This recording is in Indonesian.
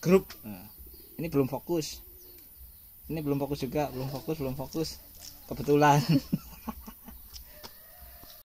grup nah, ini belum fokus ini belum fokus juga belum fokus belum fokus kebetulan